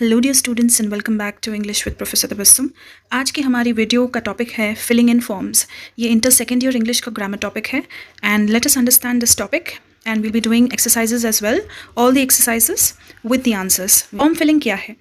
Hello dear students and welcome back to English with professor Tabassum आज की हमारी video का टॉपिक है फिलिंग इन फॉर्म्स ये इंटर सेकेंड ईयर इंग्लिश का ग्रामर टॉपिक है and let us understand this topic and will be doing exercises as well all the exercises with the answers form filling क्या है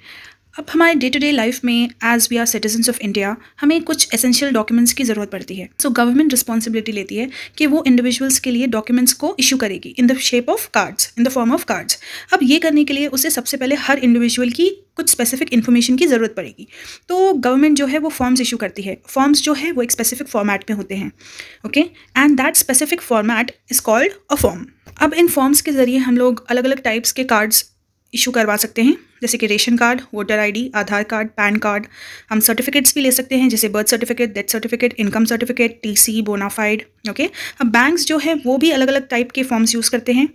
अब हमारे day to day life में as we are citizens of India हमें कुछ essential documents की ज़रूरत पड़ती है सो गवर्नमेंट रिस्पॉन्सिबिलिटी लेती है कि वो इंडिविजुअल्स के लिए डॉक्यूमेंट्स को इशू करेगी in the shape of cards in the form of cards अब ये करने के लिए उसे सबसे पहले हर इंडिविजुअल की कुछ स्पेसिफिक इन्फॉर्मेशन की ज़रूरत पड़ेगी तो गवर्नमेंट जो है वो फॉर्म्स इशू करती है फॉर्म्स जो है वो एक स्पेसिफिक फॉर्मेट में होते हैं okay and that specific format is called a form अब इन फॉर्म्स के ज़रिए हम लोग अलग अलग टाइप्स के कार्ड्स इशू करवा सकते हैं जैसे कि ration card voter ID Aadhaar card PAN card हम सर्टिफिकेट्स भी ले सकते हैं जैसे birth certificate death certificate income certificate TC bonafide okay अब बैंक्स जो है वो भी अलग अलग टाइप के फॉर्म्स यूज़ करते हैं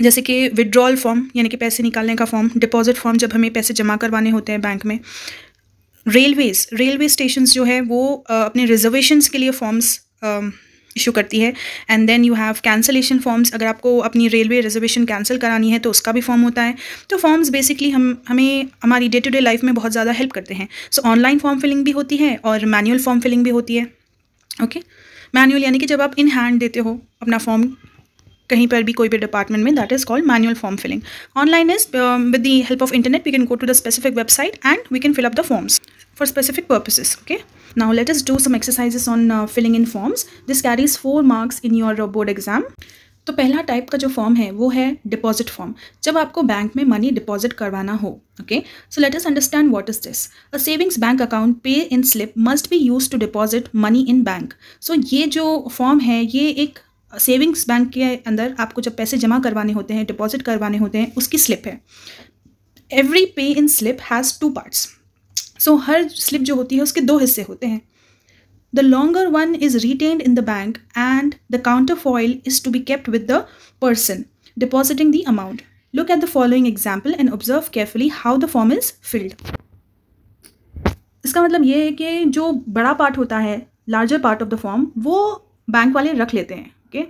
जैसे कि विड्रॉल फॉर्म यानी कि पैसे निकालने का फॉर्म डिपॉजिट फॉर्म जब हमें पैसे जमा करवाने होते हैं बैंक में रेलवेज़ रेलवे स्टेशन जो है वो अपने रिजर्वेशन के लिए फॉर्म्स इशू करती है and then you have cancellation forms अगर आपको अपनी रेलवे रिजर्वेशन कैंसिल करानी है तो उसका भी फॉर्म होता है तो फॉर्म्स बेसिकली हम हमें हमारी डे टू डे लाइफ में बहुत ज़्यादा हेल्प करते हैं सो ऑनलाइन फॉर्म फिलिंग भी होती है और मैनुअल फॉर्म फिलिंग भी होती है ओके मैनुअल यानी कि जब आप इन हैंड देते हो अपना फॉर्म कहीं पर भी कोई भी डिपार्टमेंट में that is called manual form filling online is with the help of internet we can go to the specific website and we can fill up the forms for specific purposes okay now let us do some exercises on filling in forms this carries four marks in your board exam तो पहला type का जो form है वो है deposit form जब आपको bank में मनी डिपॉजिट करवाना हो okay so let us understand what is this a savings bank account pay in slip must be use to deposit money in bank so ये जो फॉर्म है ये एक सेविंग्स बैंक के अंदर आपको जब पैसे जमा करवाने होते हैं डिपॉजिट करवाने होते हैं उसकी स्लिप है every pay in slip has two parts so हर स्लिप जो होती है उसके दो हिस्से होते हैं the longer one is retained in the bank and the counterfoil is to be kept with the person depositing the amount look at the following example and observe carefully how the form is filled इसका मतलब ये है कि जो बड़ा part होता है larger part of the form वो बैंक वाले रख लेते हैं okay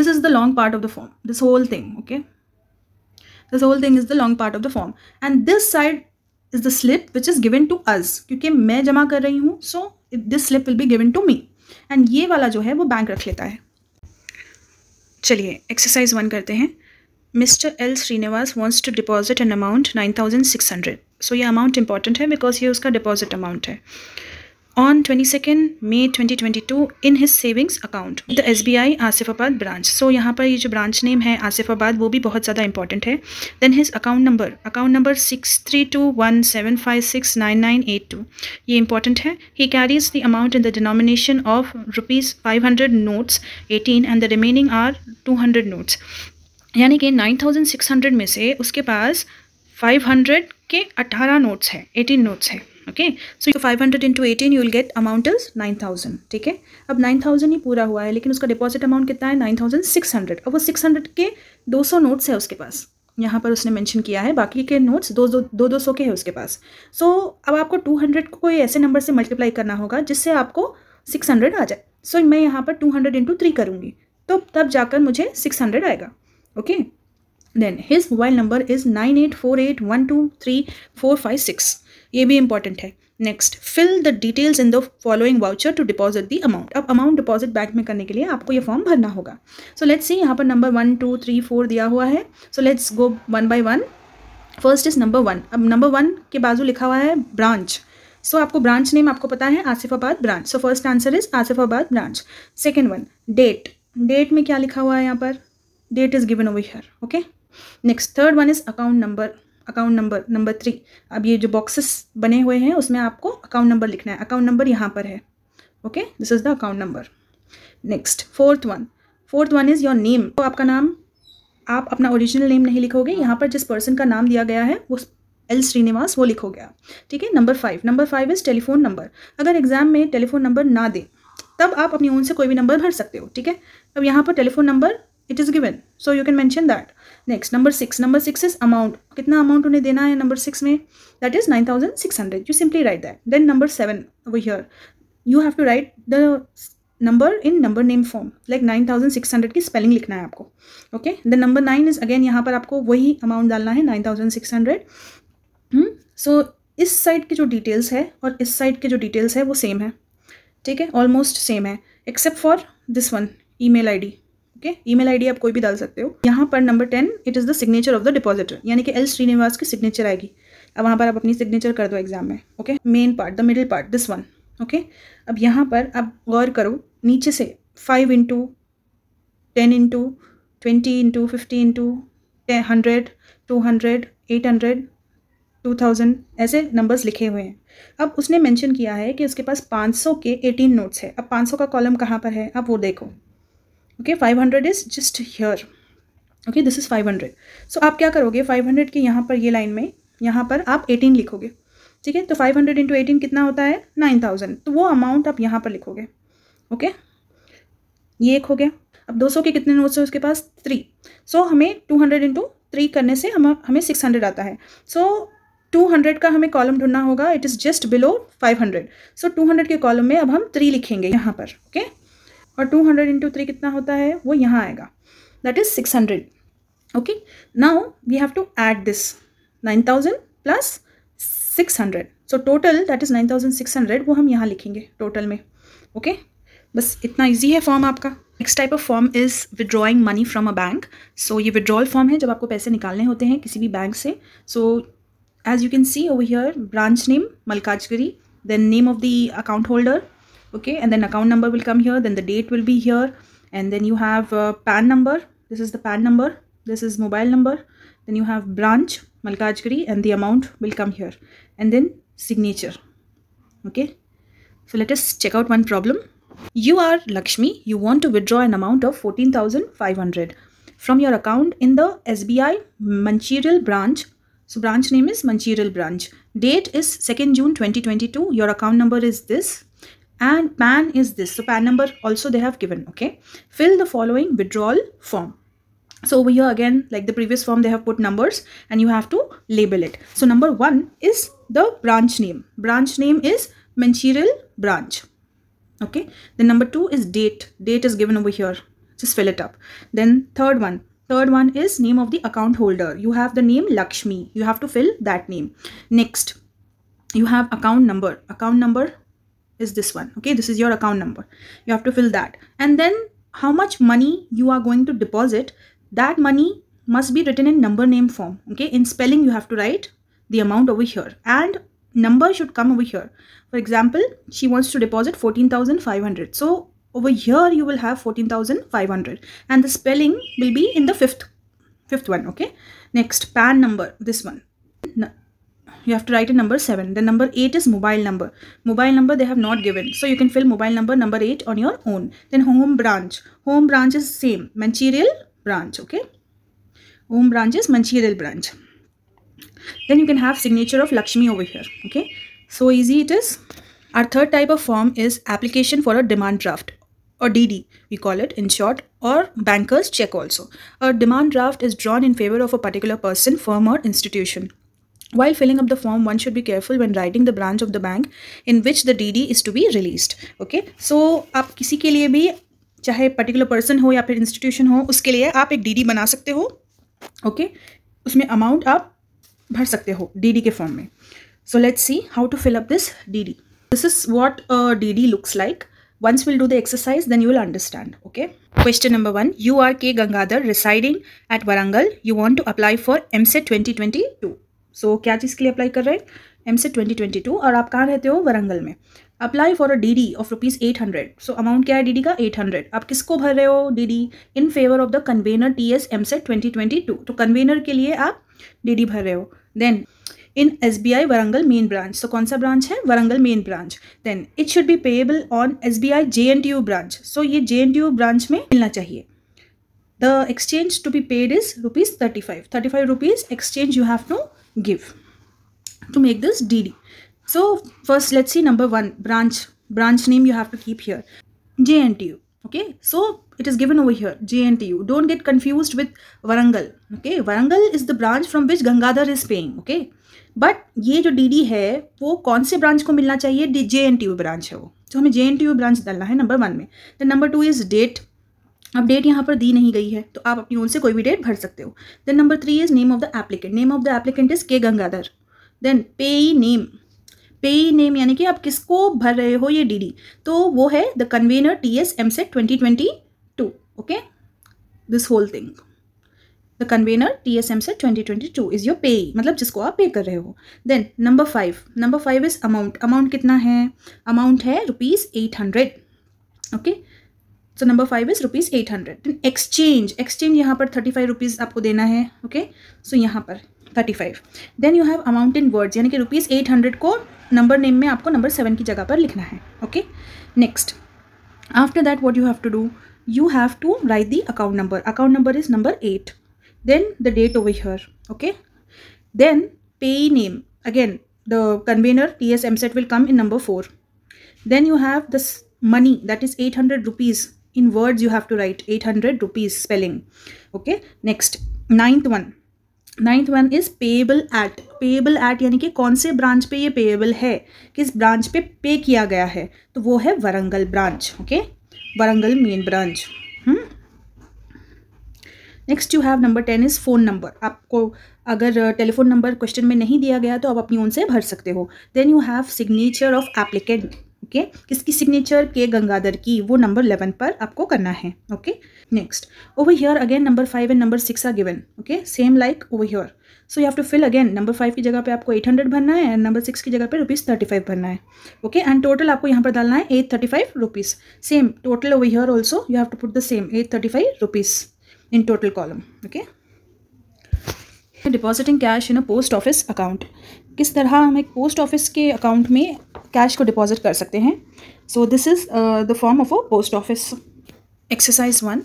this is the long part of the form this whole thing okay this whole thing is the long part of the form and this side is the slip which is given to us क्योंकि मैं जमा कर रही हूँ so this slip will be given to me and ये वाला जो है वो बैंक रख लेता है चलिए एक्सरसाइज वन करते हैं mister L Srinivas wants to deposit an amount nine thousand six hundred so ये अमाउंट इंपॉर्टेंट है बिकॉज ये उसका डिपॉजिट अमाउंट है on 22nd May 2022 in his savings account the SBI Asifabad branch so यहाँ पर ये जो branch name है Asifabad वो भी बहुत ज़्यादा important है then his account number account number 6321756982 ये important है he carries the amount in the denomination of rupees 500 notes 18 and the remaining are 200 notes यानी कि 9600 में से उसके पास 500 के 18 नोट्स हैं 18 नोट्स हैं okay so you 500 into 18 you will get amount is 9000 ठीक है अब 9000 ही पूरा हुआ है लेकिन उसका डिपॉजिट अमाउंट कितना है 9600 और वो 600 के 200 नोट्स है उसके पास यहाँ पर उसने मेंशन किया है बाकी के नोट्स दो दो दो दो सौ के हैं उसके पास सो so, अब आपको 200 को कोई ऐसे नंबर से मल्टीप्लाई करना होगा जिससे आपको सिक्स हंड्रेड आ जाए सो so, मैं यहाँ पर टू हंड्रेड इंटू थ्री करूँगी तो तब जाकर मुझे सिक्स हंड्रेड आएगा okay then his mobile number is nine eight four eight one two three four five six ये भी इंपॉर्टेंट है next fill the details in the following voucher to deposit the amount अब amount deposit bank में करने के लिए आपको ये फॉर्म भरना होगा सो लेट्स सी यहाँ पर number one two three four दिया हुआ है so let's go one by one first is number one अब नंबर वन के बाजू लिखा हुआ है ब्रांच सो so, आपको ब्रांच नेम आपको पता है Asifabad branch so first answer is Asifabad branch second one date date में क्या लिखा हुआ है यहाँ पर date is given over here okay next third one is account number account number number three अब ये जो बॉक्सेस बने हुए हैं उसमें आपको अकाउंट नंबर लिखना है अकाउंट नंबर यहाँ पर है okay this is the account number next fourth one fourth one is your name तो आपका नाम आप अपना ओरिजिनल नेम नहीं लिखोगे यहाँ पर जिस पर्सन का नाम दिया गया है वो एल श्रीनिवास वो लिखोगे गया ठीक है number five number five is telephone number अगर एग्जाम में टेलीफोन नंबर ना दे तब आप अपनी ओन से कोई भी नंबर भर सकते हो ठीक है अब यहाँ पर telephone number it is given so you can mention that next number six number six is amount कितना अमाउंट उन्हें देना है नंबर सिक्स में that is nine thousand six hundred you simply write that then number seven over here you have to write the number in number name form like nine thousand six hundred की spelling लिखना है आपको okay the number nine is again यहाँ पर आपको वही amount डालना है nine thousand six hundred so इस साइड के जो डिटेल्स है और इस साइड के जो डिटेल्स है वो सेम है ठीक है ऑलमोस्ट सेम है except for this one e mail I D okay email ID आप कोई भी डाल सकते हो यहाँ पर number ten it is the signature of the depositor यानी कि एल श्रीनिवास की सिग्नेचर आएगी अब वहाँ पर आप अपनी सिग्नेचर कर दो एग्जाम में okay main part the middle part this one okay अब यहाँ पर आप गौर करो नीचे से five into ten into twenty into fifty into hundred two hundred eight hundred two thousand ऐसे नंबर्स लिखे हुए हैं अब उसने मेंशन किया है कि उसके पास पाँच सौ के एटीन नोट्स है अब पाँच सौ का कॉलम कहाँ पर है आप वो देखो hundred 500 just here okay this is five 500 so आप क्या करोगे 500 के यहाँ पर ये लाइन में यहाँ पर आप 18 लिखोगे ठीक है तो 500 हंड्रेड इंटू एटीन कितना होता है 9000 तो वो अमाउंट आप यहाँ पर लिखोगे ओके okay? ये एक हो गया अब 200 के कितने नोट्स हैं उसके पास थ्री सो so, हमें 200 हंड्रेड इंटू थ्री करने से हम हमें हंड्रेड आता है सो so, 200 का हमें कॉलम ढूंढना होगा it is just below 500 so so, 200 के कॉलम में अब हम थ्री लिखेंगे यहाँ पर ओके okay? और टू हंड्रेड इंटू थ्री कितना होता है वो यहाँ आएगा that is six hundred okay now we have to add this nine thousand plus six hundred so total that is nine thousand six hundred वो हम यहाँ लिखेंगे टोटल में ओके okay? बस इतना ईजी है फॉर्म आपका next type of form is withdrawing money from a bank so ये विड्रॉल फॉर्म है जब आपको पैसे निकालने होते हैं किसी भी बैंक से so as you can see over here branch name Malkajgiri then name of the account holder okay and then account number will come here then the date will be here and then you have uh, pan number this is the pan number this is mobile number then you have branch malkajgiri and the amount will come here and then signature okay so let us check out one problem you are lakshmi you want to withdraw an amount of 14500 from your account in the sbi mancherial branch so branch name is mancherial branch date is 2nd june 2022 your account number is this and PAN is this. So PAN number also they have given, okay. Fill the following withdrawal form. So over here again, like the previous form, they have put numbers and you have to label it. So number one is the branch name. Branch name is mancherial branch. Okay. Then number two is date. Date is given over here. Just fill it up. Then third one. Third one is name of the account holder. You have the name Lakshmi. You have to fill that name. Next, you have account number. Account number is this one okay this is your account number you have to fill that and then how much money you are going to deposit that money must be written in number name form okay in spelling you have to write the amount over here and number should come over here for example she wants to deposit 14500 so over here you will have 14500 and the spelling will be in the fifth fifth one okay next pan number this one you have to write a number 7 The number 8 is mobile number mobile number they have not given so you can fill mobile number number 8 on your own then home branch home branch is same mancherial branch okay home branch is mancherial branch then you can have signature of lakshmi over here okay so easy it is our third type of form is application for a demand draft or DD we call it in short or banker's check also. A demand draft is drawn in favor of a particular person, firm or institution. While filling up the form, one should be careful when writing the branch of the bank in which the DD is to be released. Okay, so आप किसी के लिए भी चाहे particular person हो या फिर institution हो उसके लिए आप एक डीडी बना सकते हो ओके okay? उसमें अमाउंट आप भर सकते हो डीडी के फॉर्म में so let's see how to fill this this DD this is what DD looks Once we'll do the exercise, then you will understand. Okay. Question number one. You are K. Gangadhar residing at Warangal. You want to apply for MSET 2022. So so, क्या चीज़ के लिए apply कर रहे हैं M से twenty twenty to और आप कहाँ रहते हो वरंगल में apply for a D D of rupees eight hundred so amount क्या है डी का एट हंड्रेड आप किसको भर रहे हो D D in favour of the convener T S M से ट्वेंटी ट्वेंटी टू तो कन्वेनर के लिए आप डी भर रहे हो then in S B I Warangal main branch तो कौन सा ब्रांच है Warangal main branch then it should be payable on S B I J N T U branch so ये J N T U branch में मिलना चाहिए the exchange to be paid is rupees thirty five thirty five rupees exchange you have to give to make this DD. So first let's see number one branch branch name you have to keep here JNTU okay so it is given over here JNTU don't get confused with Varangal okay Varangal is the branch from which Gangadhar is paying okay but ये जो D D है वो कौन से branch को मिलना चाहिए J N T U branch है वो तो हमें J N T U branch डालना है नंबर वन में the number two is date अब डेट यहाँ पर दी नहीं गई है तो आप अपनी ओन से कोई भी डेट भर सकते हो then number three is name of the applicant name of the applicant is K Gangadhar then payee name payee name यानी कि आप किसको भर रहे हो ये डीडी तो वो है the convener T S M SET twenty twenty two okay this whole thing the convener T S M SET twenty twenty two is your pay मतलब जिसको आप पे कर रहे हो then number five number five is amount amount कितना है amount है rupees eight hundred okay okay? So number five is rupees eight hundred then exchange exchange यहाँ पर थर्टी फाइव रुपीज़ आपको देना है ओके सो यहाँ पर thirty five then you have amount in words यानी कि रुपीज़ एट हंड्रेड को नंबर नेम में आपको नंबर सेवन की जगह पर लिखना है okay next after that what you have to do you have to write the account number account number is number eight then the date over here okay then pay name again the convener T S M set will come in number four then you have this money that is eight hundred rupees in words you have to write 800 rupees spelling okay next ninth one ninth one is payable at payable at यानी कि कौन से branch पे ये payable है किस branch पे पे किया गया है तो वो है Warangal branch okay Warangal main branch next you have number ten is phone number आपको अगर टेलीफोन नंबर क्वेश्चन में नहीं दिया गया तो आप अपनी ओन से भर सकते हो then you have signature of applicant okay किसकी सिग्नेचर के गंगाधर की वो नंबर इलेवन पर आपको करना है okay next over here again number five and number six are given okay same like over here so you have to fill again number five की जगह पे आपको एट हंड्रेड भरना है एंड नंबर सिक्स की जगह पे रुपीज़ थर्टी फाइव भरना है ओके एंड टोटल आपको यहाँ पर डालना है eight thirty five rupees same total over here also you have to put the same eight thirty five rupees in total column okay depositing cash in a post office account किस तरह हम एक post office के account में cash को deposit कर सकते हैं so this is the form of a post office exercise one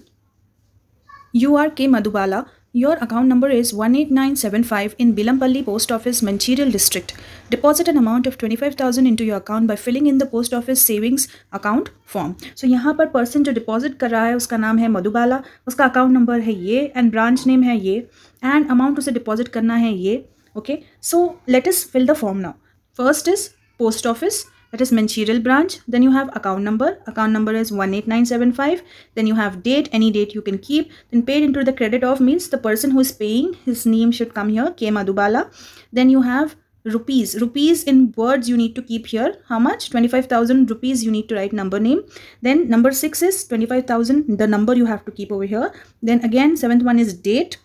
you are K Madhubala your account number is one eight nine seven five in 18975 post office Mancherial district deposit District. Amount of twenty five thousand into your account by filling in the post office savings account form so यहाँ पर person जो deposit कर रहा है उसका नाम है मधुबाला उसका अकाउंट नंबर है ये एंड ब्रांच नेम है ये एंड अमाउंट उसे डिपॉजिट करना है ये okay so let us fill the form now first is post office that is mancherial branch then you have account number account number is 18975 then you have date any date you can keep then paid into the credit of means the person who is paying his name should come here k madubala then you have rupees rupees in words you need to keep here how much 25000 rupees you need to write number name then number 6 is 25000 the number you have to keep over here then again seventh one is date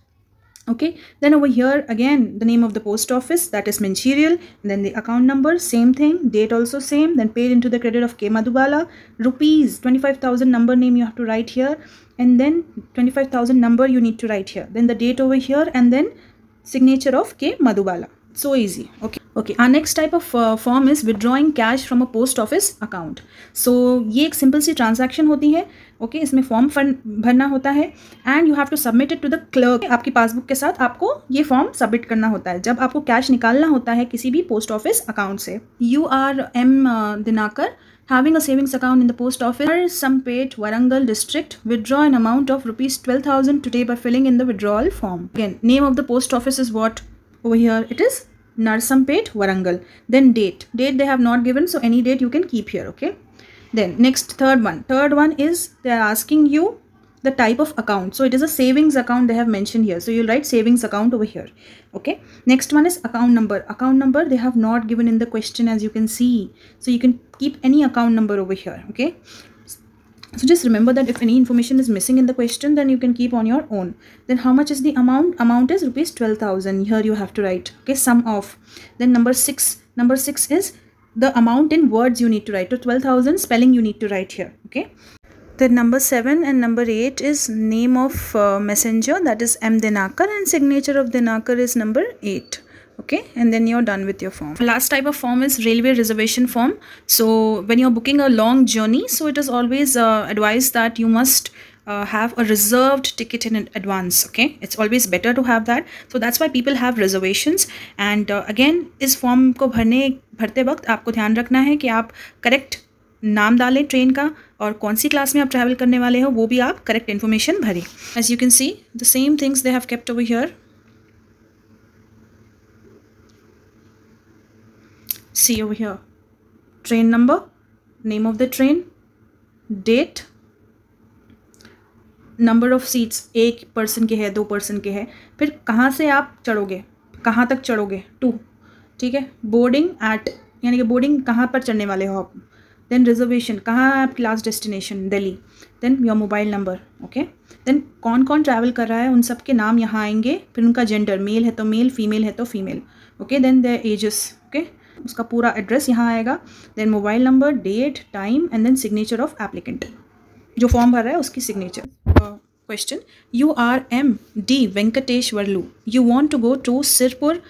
okay then over here again the name of the post office that is mancherial then the account number same thing date also same then paid into the credit of k madhubala rupees 25000 number name you have to write here and then 25000 number you need to write here then the date over here and then signature of k madhubala so easy okay okay our next type of uh, form is withdrawing cash from a post office account so ye ek simple si transaction hoti hai okay isme form bharna hota hai and you have to submit it to the clerk aapki passbook ke sath aapko ye form submit karna hota hai jab aapko cash nikalna hota hai kisi bhi post office account se you are m uh, dinakar having a savings account in the post office Sampet, Warangal district withdraw an amount of rupees 12000 today by filling in the withdrawal form again name of the post office is what over here it is Narsampet Warangal then date date they have not given so any date you can keep here okay then next third one third one is they are asking you the type of account so it is a savings account they have mentioned here so you'll write savings account over here okay next one is account number account number they have not given in the question as you can see so you can keep any account number over here okay so just remember that if any information is missing in the question, then you can keep on your own. Then how much is the amount? Amount is rupees 12,000. Here you have to write, okay, sum of. Then number six, number six is the amount in words you need to write. So 12,000 spelling you need to write here, okay. Then number seven and number eight is name of uh, messenger that is M Dinakar and signature of Dinakar is number eight. okay and then you're done with your form last type of form is railway reservation form so when you're booking a long journey so it is always uh, advised that you must uh, have a reserved ticket in advance okay it's always better to have that so that's why people have reservations and uh, again is form ko bharne bharte waqt aapko dhyan rakhna hai ki aap correct नाम डालें train का और कौन सी class में आप travel करने वाले हो वो भी आप करेक्ट इन्फॉर्मेशन भरें as you can see the same things they have kept over here see over here train number name of the train date number of seats एक पर्सन के है दो पर्सन के है फिर कहाँ से आप चढ़ोगे कहाँ तक चढ़ोगे टू ठीक है बोर्डिंग एट यानी कि बोर्डिंग कहाँ पर चढ़ने वाले हो आप देन रिजर्वेशन कहाँ है आपकी last destination Delhi then your mobile number okay then कौन कौन ट्रैवल कर रहा है उन सब के नाम यहाँ आएंगे फिर उनका जेंडर मेल है तो मेल फीमेल है तो female okay then the ages okay उसका पूरा एड्रेस यहाँ आएगा then mobile number date time and then signature of applicant जो फॉर्म भर रहा है उसकी signature question you are M D Venkatesh Varlu you want to go to Sirpur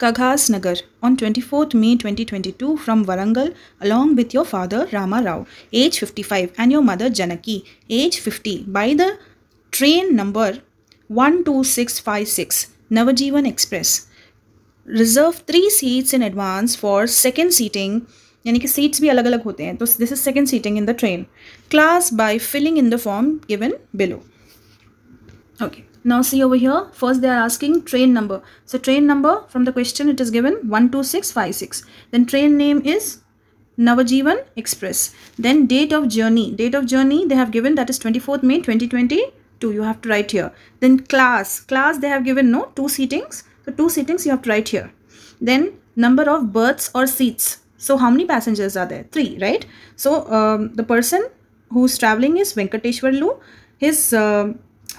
Kaghaznagar on twenty fourth May twenty twenty two from Warangal along with your father Rama Rao age fifty five and your mother Janaki as fifty by the train number one two six five six Navjivan express reserve three seats in advance for second sitting यानी कि seats भी अलग अलग होते हैं तो this is second sitting in the train class by filling in the form given below okay now see over here first they are asking train number so train number from the question it is given one two six five six then train name is Navjivan express then date of journey date of journey they have given that is twenty fourth May twenty twenty two you have to write here then class class they have given no two sittings So two sittings you have to write here. Then number of berths or seats. So how many passengers are there? Three, right? So um, the person who's traveling is Venkateshwarlu. his uh,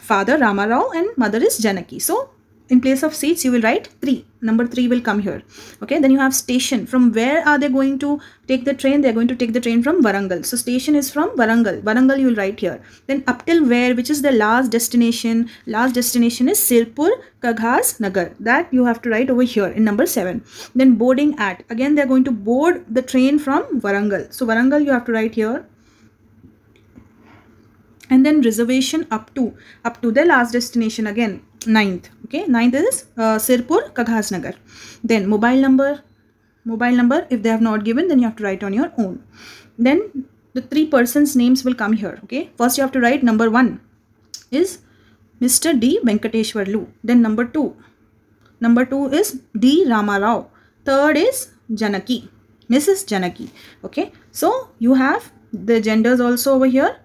father Ramarao and mother is Janaki. So in place of seats you will write 3 number 3 will come here okay then you have station from where are they going to take the train they're going to take the train from Varangal so station is from Varangal Varangal you will write here then up till where which is the last destination last destination is Sirpur Kaghas Nagar that you have to write over here in number 7 then boarding at again they're going to board the train from Varangal so Varangal you have to write here and then reservation up to up to the last destination again ninth okay ninth is uh, sirpur kaghasnagar then mobile number mobile number if they have not given then you have to write on your own then the three persons names will come here okay first you have to write number one is mr d venkateshwar lu then number two number two is d rama rao third is janaki mrs janaki okay so you have the genders also over here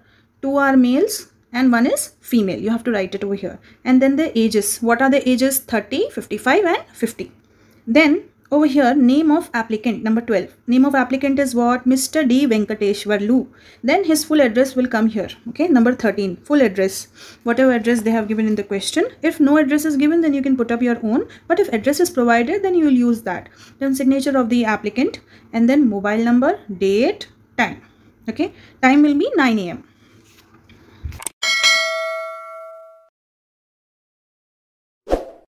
two are males and one is female you have to write it over here and then the ages what are the ages 30 55 and 50 then over here name of applicant number 12 name of applicant is what mr d venkateshwar lu then his full address will come here okay number 13 full address whatever address they have given in the question if no address is given then you can put up your own but if address is provided then you will use that then signature of the applicant and then mobile number date time okay time will be 9 a.m